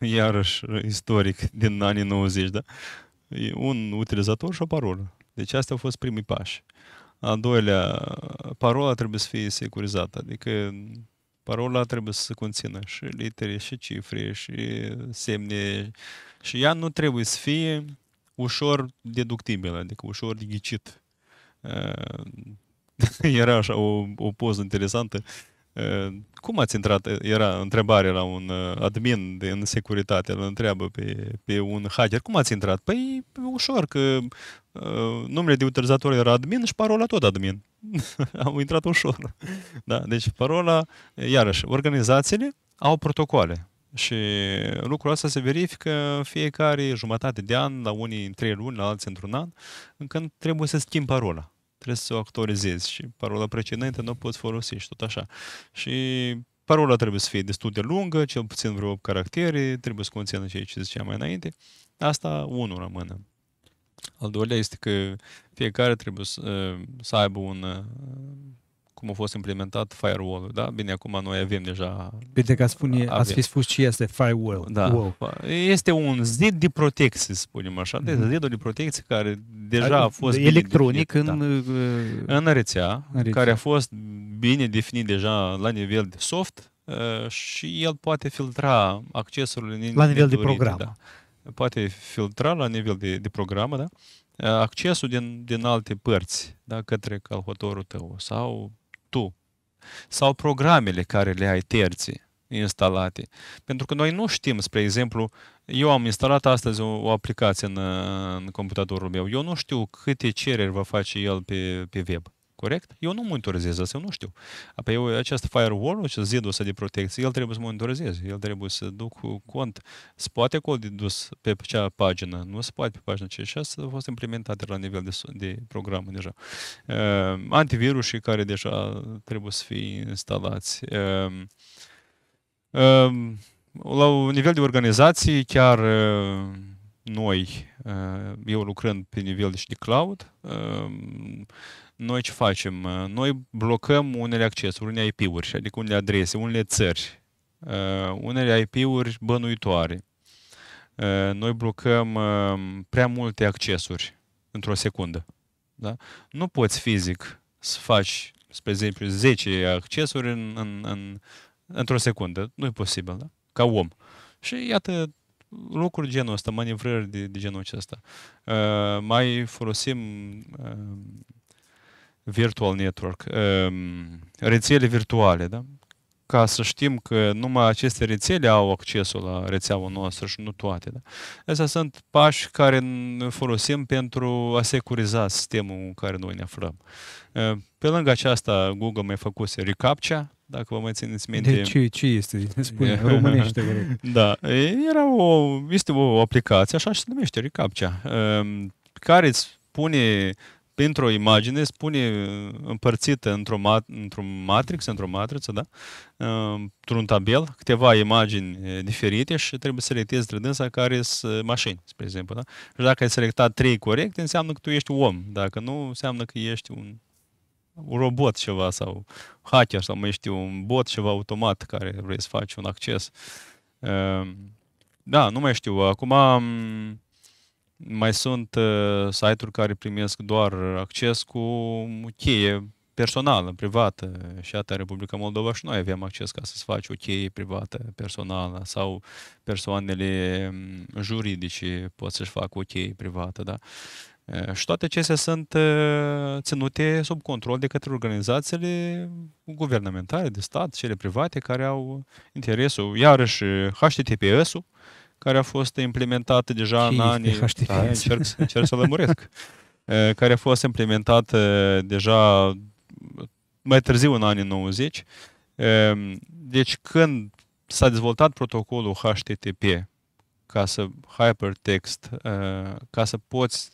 iarăși istoric, din anii 90, da? Un utilizator și o parolă. Deci astea au fost primii pași. A doilea, parola trebuie să fie securizată, adică Parola trebuie să conțină și litere, și cifre, și semne. Și ea nu trebuie să fie ușor deductibilă, adică ușor de ghicit. Eh, era așa o, o poză interesantă. Eh, cum ați intrat? Era întrebare la un eh, admin din securitate, îl întreabă pe, pe un hacker. Cum ați intrat? Păi ușor, că Ă, numele de utilizator era admin și parola tot admin. Am intrat ușor. da? Deci parola, iarăși, organizațiile au protocoale și lucrul ăsta se verifică fiecare jumătate de an, la unii în trei luni, la alții într-un an, când trebuie să schimbi parola. Trebuie să o actualizezi și parola precedentă nu o poți folosi și tot așa. Și parola trebuie să fie destul de lungă, cel puțin vreo caractere, trebuie să conțină ceea ce ziceam mai înainte. Asta unul rămâne. Al doilea este că fiecare trebuie să, ă, să aibă un ă, cum a fost implementat firewall da? Bine, acum noi avem deja... Bine că spune, avem. ați fi spus ce este firewall. Da. Wow. Este un zid de protecție, spunem așa, de deci, mm-hmm. zidul de protecție care deja a fost... Electronic definit, în... Da. Ă, în, rețea, în rețea, care a fost bine definit deja la nivel de soft și el poate filtra accesul... La nivel de program. Da poate filtra la nivel de, de programă, da? Eh, accesul din, din alte părți da? către calculatorul tău sau tu sau programele care le ai terții instalate. Pentru că noi nu știm, spre exemplu, eu am instalat astăzi o, o aplicație în, în computatorul meu. Eu nu știu câte cereri va face el pe, pe web. Corect? Eu nu monitorizez asta, eu nu știu. Apoi eu, acest firewall, acest zidul ăsta de protecție, el trebuie să monitorizez, el trebuie să duc cont. Se poate acolo de dus pe cea pagină, nu se poate pe pagina asta a fost implementat la nivel de, de program deja. Uh, antivirusii care deja trebuie să fie instalați. Uh, uh, la un nivel de organizații, chiar uh, noi, eh, eu lucrând pe nivel și de cloud, eh, noi ce facem? Eh, noi blocăm unele accesuri, unele IP-uri, adică unele adrese, unele țări, unele IP-uri bănuitoare. Noi blocăm prea multe accesuri într-o secundă. Da? Nu poți fizic să faci, spre exemplu, 10 accesuri în, în, în, într-o secundă. Nu e posibil, da? ca om. Și iată, lucruri genul ăsta, manevrări de, de genul acesta. Uh, mai folosim uh, virtual network, uh, rețele virtuale, da? ca să știm că numai aceste rețele au accesul la rețeaua noastră și nu toate. Da? Astea sunt pași care folosim pentru a securiza sistemul în care noi ne aflăm. Uh, pe lângă aceasta, Google mai făcut recaptcha, dacă vă mai țineți minte. De ce, ce este? spune românește, cred. Da, era o, este o aplicație, așa se numește, Recaptcha, um, care îți pune pentru o imagine, spune uh, împărțită într-o, mat- într matrix, într-o matriță, da? Um, într-un tabel, câteva imagini uh, diferite și trebuie să selectezi trădânsa care sunt mașini, spre exemplu. Da? Și dacă ai selectat trei corect, înseamnă că tu ești om. Dacă nu, înseamnă că ești un un robot ceva sau hacker sau mai știu, un bot ceva automat care vrei să faci un acces. Ehm, da, nu mai știu. Acum mai sunt uh, site-uri care primesc doar acces cu cheie personală, privată. Și atât Republica Moldova și noi avem acces ca să-ți faci o cheie privată, personală, sau persoanele juridice pot să-și facă o cheie privată, da? Uh, și toate acestea sunt ținute sub control de către organizațiile guvernamentale, de stat, cele private, care au interesul. Iarăși, HTTPS-ul, care a fost implementat deja Ce în anii... Da, încerc, încerc să lămuresc. care a fost implementat deja mai târziu în anii 90. Deci când s-a dezvoltat protocolul HTTP ca să hypertext, ca să poți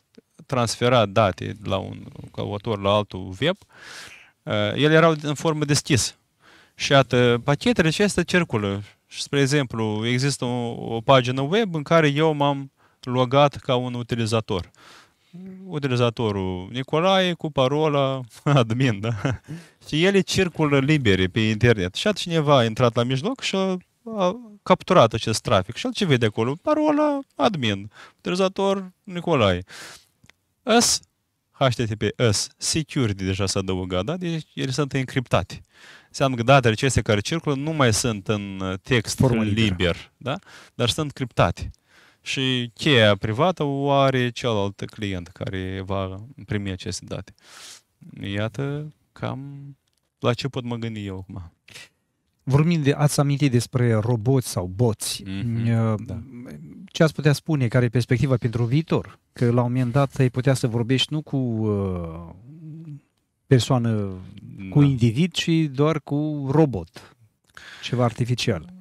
transfera date la un căutător la altul web, uh, ele erau în formă deschisă. Și iată, pachetele acestea circulă. Și, spre exemplu, există o, o pagină web în care eu m-am logat ca un utilizator. Utilizatorul Nicolae cu parola admin, da? Și ele circulă libere pe internet. Și atunci cineva a intrat la mijloc și a, a capturat acest trafic. Și el ce vede acolo? Parola admin, utilizator Nicolae. S HTTPS, security deja s-a adăugat, da? Deci ele sunt încriptate. Înseamnă că datele acestea care circulă nu mai sunt în uh, text Formă liber, da. liber da? dar sunt criptate. Și cheia privată o are celălalt client care va primi aceste date. Iată cam la ce pot mă gândi eu acum. Vorbim de, ați amintit despre roboți sau boți. Mm-hmm, da. Ce ați putea spune, care e perspectiva pentru viitor? Că la un moment dat ai putea să vorbești nu cu uh, persoană, da. cu individ, ci doar cu robot, ceva artificial.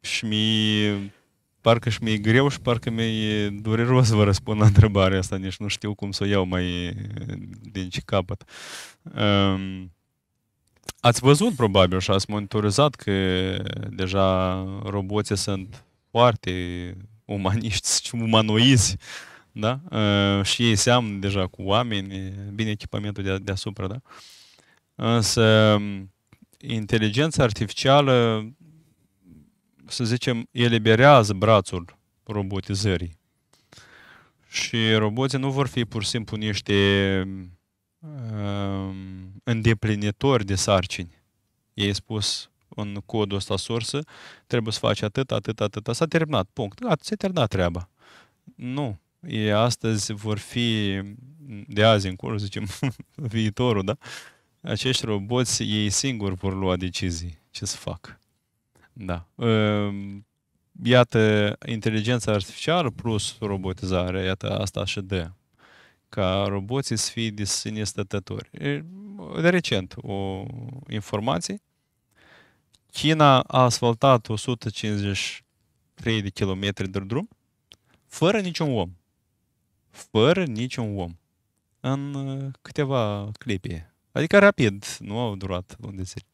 Și mi parcă și mi-e greu și parcă mi-e dureros vă răspund la întrebarea asta, nici nu știu cum să o iau mai din ce capăt. Ați văzut probabil și ați monitorizat că deja roboții sunt foarte umaniști, umanoizi, da? Uh, și ei seamănă deja cu oameni, bine echipamentul de, deasupra, da? Însă inteligența artificială, să zicem, eliberează brațul robotizării. Și roboții nu vor fi pur și simplu niște Ehm, îndeplinitori de sarcini. Ei spus în codul ăsta sursă, trebuie să faci atât, atât, atât. S-a terminat, punct. Gata, s-a terminat treaba. Nu. E, astăzi vor fi, de azi încolo, zicem, viitorul, da? Acești roboți, ei singuri vor lua decizii ce să fac. Da. Ehm, iată, inteligența artificială plus robotizare, iată, asta și de ca roboții să fie de sine stătători. De recent, o informație, China a asfaltat 153 de kilometri de drum fără niciun om. Fără niciun om. În câteva clipe. Adică rapid, nu au durat luni de zile.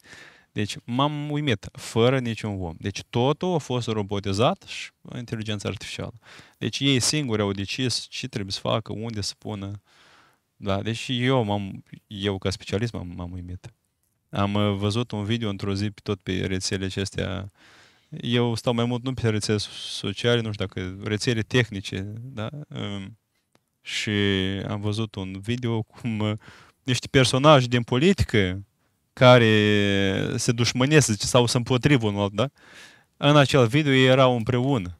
Deci m-am uimit, fără niciun om. Deci totul a fost robotizat și inteligența artificială. Deci ei singuri au decis ce trebuie să facă, unde să pună. Da, deci eu, m-am, eu ca specialist m-am, m-am uimit. Am uh, văzut un video într-o zi tot pe rețele acestea eu stau mai mult nu pe rețele sociale, nu știu dacă rețele tehnice, da? Um, și am văzut un video cum uh, niște personaje din politică care se dușmănesc sau se împotriva unul alt, da? În acel video ei erau împreună.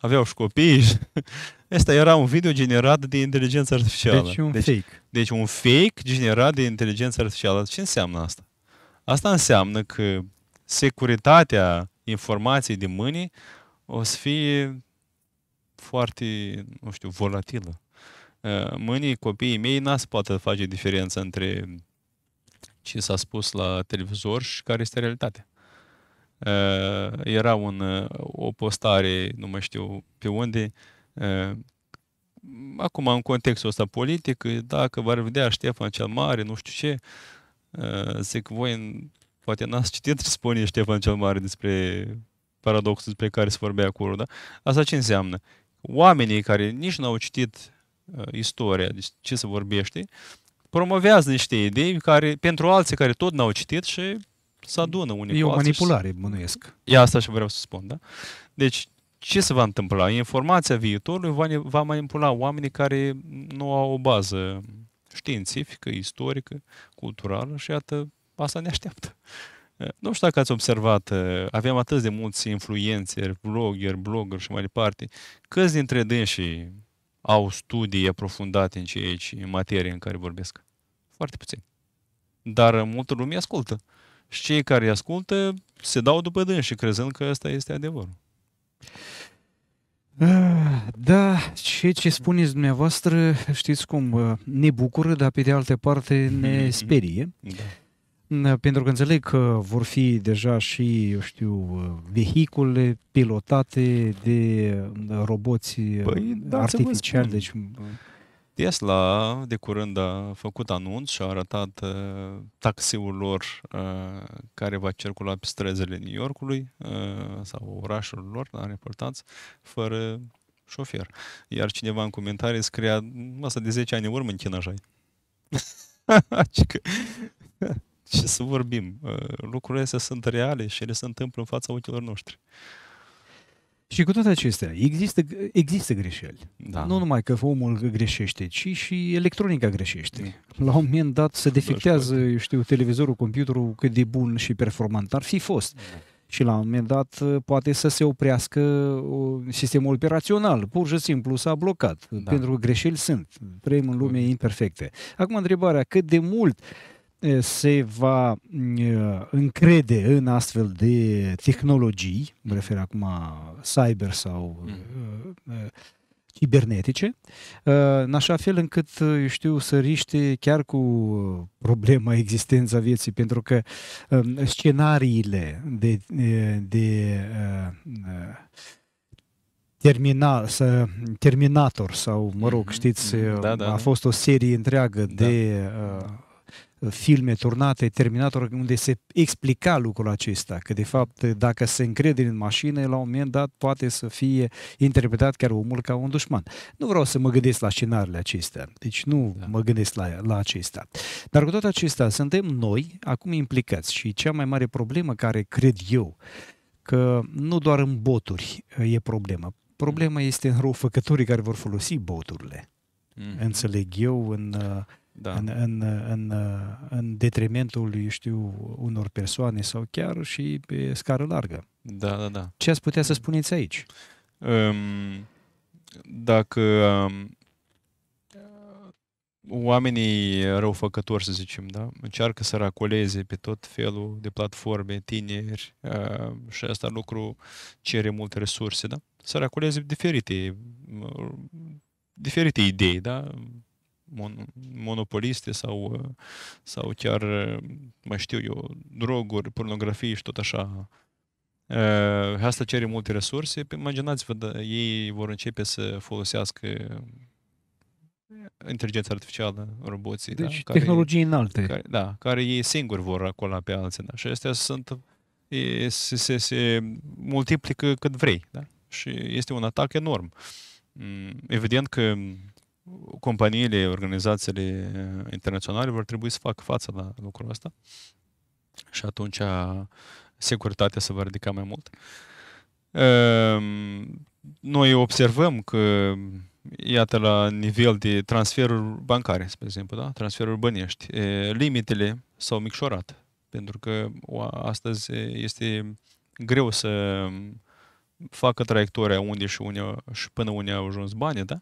Aveau și copii și... Asta era un video generat de inteligență artificială. Deci un deci, fake. Deci un fake generat de inteligență artificială. Ce înseamnă asta? Asta înseamnă că securitatea informației de mâini o să fie foarte, nu știu, volatilă. Uh, mâinii copiii mei n-a să poată face diferența între ce s-a spus la televizor și care este realitatea. Uh, era un, uh, o postare, nu mai știu pe unde, uh, acum în contextul ăsta politic, dacă v-ar vedea Ștefan cel Mare, nu știu ce, uh, zic, voi poate n-ați citit ce spune Ștefan cel Mare despre paradoxul despre care se vorbea acolo, da? Asta ce înseamnă? Oamenii care nici n-au citit uh, istoria, deci ce se vorbește, promovează niște idei care, pentru alții care tot n-au citit și să adună unii E o manipulare, și... bănuiesc. E asta și vreau să spun, da? Deci, ce se va întâmpla? Informația viitorului va, va manipula oamenii care nu au o bază științifică, istorică, culturală și iată, asta ne așteaptă. Nu știu dacă ați observat, avem atât de mulți influențeri, blogger, blogger și mai departe, câți dintre dânsii au studii aprofundate în ceea ce, în materie în care vorbesc. Foarte puțin. Dar uh, multă lume ascultă. Și cei care ascultă se dau după dâns și crezând că ăsta este adevărul. Da, ce ce spuneți dumneavoastră, știți cum, uh, ne bucură, dar pe de altă parte ne sperie. Da pentru că înțeleg că vor fi deja și, eu știu, vehicule pilotate de uh, roboți uh, păi, da, artificiali. Deci... Tesla de curând a făcut anunț și a arătat uh, taxiul lor uh, care va circula pe străzile New Yorkului uh, sau orașul lor, la da, reportați, fără șofer. Iar cineva în comentarii scria, asta de 10 ani în urmă în China așa că ce să vorbim. Uh, lucrurile astea sunt reale și ele se întâmplă în fața ochilor noștri. Și cu toate acestea, există, există greșeli. Da. Nu numai că omul greșește, ci și electronica greșește. Da. La un moment dat se defectează, eu știu, televizorul, computerul, cât de bun și performant ar fi fost. Da. Și la un moment dat uh, poate să se oprească uh, sistemul operațional, pur și simplu s-a blocat, da. pentru că greșeli sunt. Trăim în lume imperfecte. Acum întrebarea, cât de mult uh, se va încrede în astfel de tehnologii, mă refer acum cyber sau mm. cibernetice, în așa fel încât, eu știu, să riște chiar cu problema existența vieții, pentru că scenariile de, de, de să, Terminator sau, mă rog, mm-hmm. știți, mm-hmm. da, da, a da. fost o serie întreagă da. de da filme turnate, Terminator, unde se explica lucrul acesta, că de fapt dacă se încrede în mașină, la un moment dat poate să fie interpretat chiar omul ca un dușman. Nu vreau să mă gândesc la scenariile acestea, deci nu da. mă gândesc la, la acestea. Dar cu toate acestea, suntem noi acum implicați și cea mai mare problemă care cred eu că nu doar în boturi uh, e problemă. Problema mm. este în răufăcătorii care vor folosi boturile. Mm. Înțeleg eu în, uh, da. în, în, în, uh, detrimentul, eu știu, unor persoane sau chiar și pe scară largă. Da, da, da. Ce ați putea să spuneți aici? Um, dacă um, oamenii răufăcători, să zicem, da, încearcă să racoleze pe tot felul de platforme, tineri uh, și asta lucru cere multe resurse, da? Să racoleze diferite, uh, diferite idei, da? mon- monopoliste sau, sau chiar, mai știu eu, droguri, pornografie și tot așa. Uh, asta cere multe resurse. Imaginați-vă, da, ei vor începe să folosească inteligența artificială, roboții. Da, deci da, tehnologii care, înalte. Care, da, care ei singuri vor acolo pe alții. Da. Și astea sunt, e, se, se, se multiplică cât vrei. Da? Și este un atac enorm. Mm, evident că companiile, organizațiile internaționale vor trebui să facă față la lucrul ăsta și atunci securitatea se va ridica mai mult. Ehm, noi observăm că iată la nivel de transferuri bancare, spre exemplu, da? transferuri bănești, limitele s-au micșorat pentru că astăzi este greu să mm, facă traiectoria unde și, unde, și până unde au ajuns banii, da?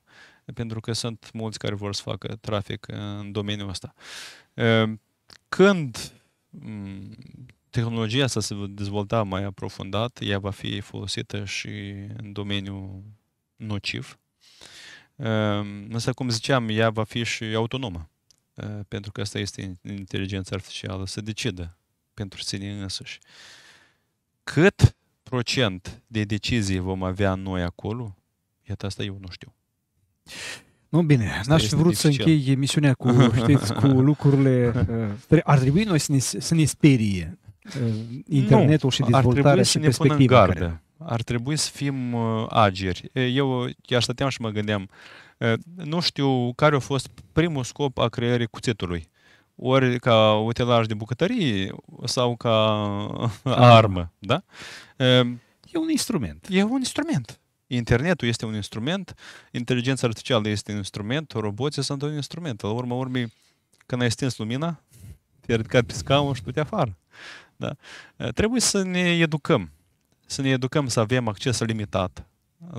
pentru că sunt mulți care vor să facă trafic în domeniul ăsta. Ehm, când mm, tehnologia asta se va dezvolta mai aprofundat, ea va fi folosită și în domeniul nociv. Ehm, însă, cum ziceam, ea va fi și autonomă, pentru că asta este inteligența artificială, să decidă pentru sine însăși. Cât procent de decizii vom avea noi acolo, iată asta eu nu știu. Nu, bine, Asta n-aș fi vrut dificil. să închei emisiunea cu, știți, cu lucrurile... Uh, ar trebui noi să ne, să ne sperie uh, internetul nu, și dezvoltarea și perspectiva. Ar trebui să ne punem gardă. Ar trebui să fim uh, ageri. Eu chiar stăteam și mă gândeam, uh, nu știu care a fost primul scop a creării cuțitului. Ori ca utilaj de bucătărie sau ca uh, armă, da? Uh, e un instrument. E un instrument internetul este un instrument, inteligența artificială este un instrument, roboții sunt un instrument. La urmă urmei, când ai stins lumina, te-ai ridicat pe scaun și tu te afară. Da? Eh, trebuie să ne educăm. Să ne educăm să avem acces limitat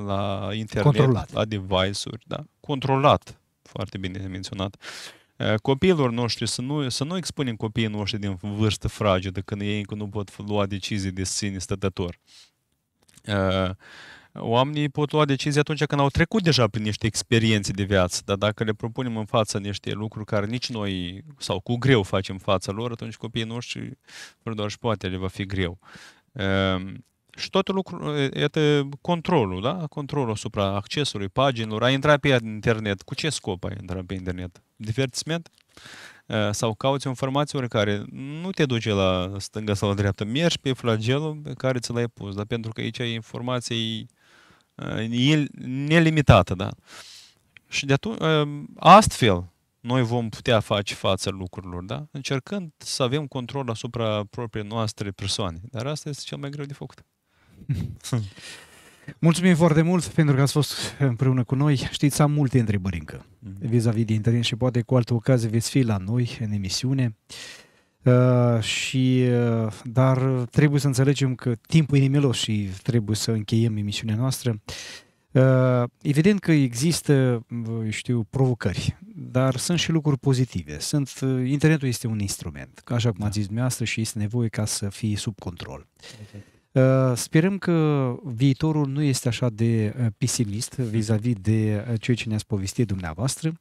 la internet, controlat. la device-uri. Da? Controlat. Foarte bine menționat. Eh, copiilor noștri, să nu, să nu expunem copiii noștri din vârstă fragedă, când ei încă nu pot lua decizii de sine stătător. Uh, oamenii pot lua decizii atunci când au trecut deja prin niște experiențe de viață, dar dacă le propunem în fața niște lucruri care nici noi sau cu greu facem fața lor, atunci copiii noștri, fără doar și poate, le va fi greu. Ehm, și tot lucrul, iată, controlul, da? Controlul asupra accesului, paginilor. Ai intrat pe internet. Cu ce scop ai intrat pe internet? Divertisment? Ehm, sau cauți o informație oricare. Nu te duce la stânga sau la dreapta. Mergi pe flagelul pe care ți l-ai pus. Dar pentru că aici ai informații nelimitată, э, da? Și de atunci, э, astfel, noi vom putea face față lucrurilor, da? Încercând să avem control asupra propriei noastre persoane. Dar asta este cel mai greu de făcut. Mulțumim foarte mult pentru că ați fost împreună cu noi. Știți, am multe întrebări încă vis mhm. vis-a-vis de internet și poate cu altă ocazie veți fi la noi în emisiune. Uh, Uh, și, uh, dar trebuie să înțelegem că timpul e nimelos și trebuie să încheiem emisiunea noastră. Uh, evident că există, știu, provocări, dar sunt și lucruri pozitive. Sunt, uh, internetul este un instrument, așa cum da. ați zis dumneavoastră, și este nevoie ca să fie sub control. Exact. Uh, Sperăm că viitorul nu este așa de uh, pesimist vis-a-vis de uh, ceea ce ne-ați povestit dumneavoastră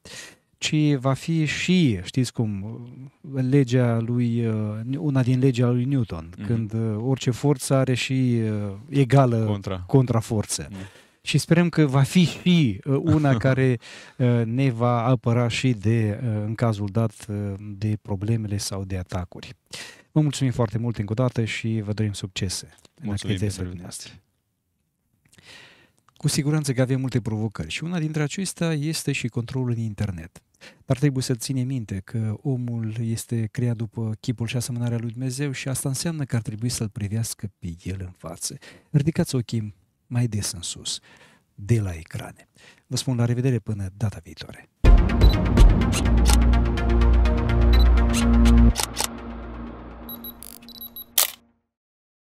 ci va fi și, știți cum, legea lui, uh, una din legea lui Newton, mm-hmm. când uh, orice forță are și uh, egală contra. contraforță. Mm. Și sperăm că va fi și una care ne va apăra și de, în cazul dat, de problemele sau de atacuri. Vă mulțumim foarte mult încă o dată și vă dorim succese mulțumim în activitățile dumneavoastră. Cu siguranță că avem multe provocări și una dintre acestea este și controlul în internet. Dar trebuie să ținem minte că omul este creat după chipul și asemănarea lui Dumnezeu și asta înseamnă că ar trebui să-l privească pe el în față. Ridicați ochii mai des în sus, de la ecrane. Vă spun la revedere până data viitoare.